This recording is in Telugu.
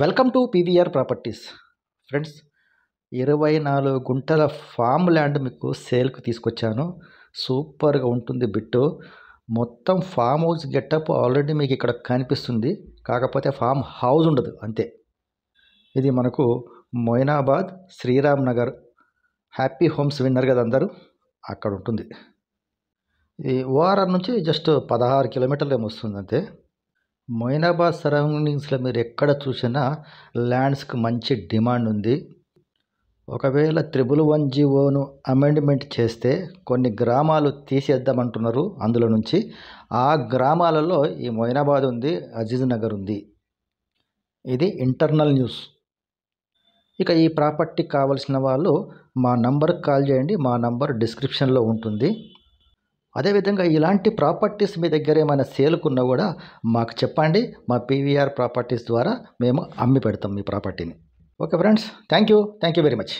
welcome to PVR properties friends ఇరవై నాలుగు గుంటల ఫామ్ ల్యాండ్ మీకు సేల్కి తీసుకొచ్చాను సూపర్గా ఉంటుంది బిట్టు మొత్తం ఫామ్ హౌస్ గెటప్ ఆల్రెడీ మీకు ఇక్కడ కనిపిస్తుంది కాకపోతే ఫామ్ హౌస్ ఉండదు అంతే ఇది మనకు Moinabad Sriram Nagar happy homes winner కదా అందరూ అక్కడ ఉంటుంది ఈ ఓఆర్ఆర్ నుంచి జస్ట్ పదహారు కిలోమీటర్లు ఏమొస్తుంది అంతే మొయినాబాద్ సరౌండింగ్స్లో మీరు ఎక్కడ చూసినా ల్యాండ్స్కి మంచి డిమాండ్ ఉంది ఒకవేళ త్రిబుల్ వన్ జీవోను అమెండ్మెంట్ చేస్తే కొన్ని గ్రామాలు తీసేద్దామంటున్నారు అందులో నుంచి ఆ గ్రామాలలో ఈ మొయినాబాద్ ఉంది అజీజ్ నగర్ ఉంది ఇది ఇంటర్నల్ న్యూస్ ఇక ఈ ప్రాపర్టీ కావలసిన వాళ్ళు మా నంబర్కి కాల్ చేయండి మా నంబర్ డిస్క్రిప్షన్లో ఉంటుంది అదేవిధంగా ఇలాంటి ప్రాపర్టీస్ మీ దగ్గర ఏమైనా సేల్కున్నా కూడా మాకు చెప్పండి మా పీవీఆర్ ప్రాపర్టీస్ ద్వారా మేము అమ్మి పెడతాం మీ ప్రాపర్టీని okay friends thank you thank you very much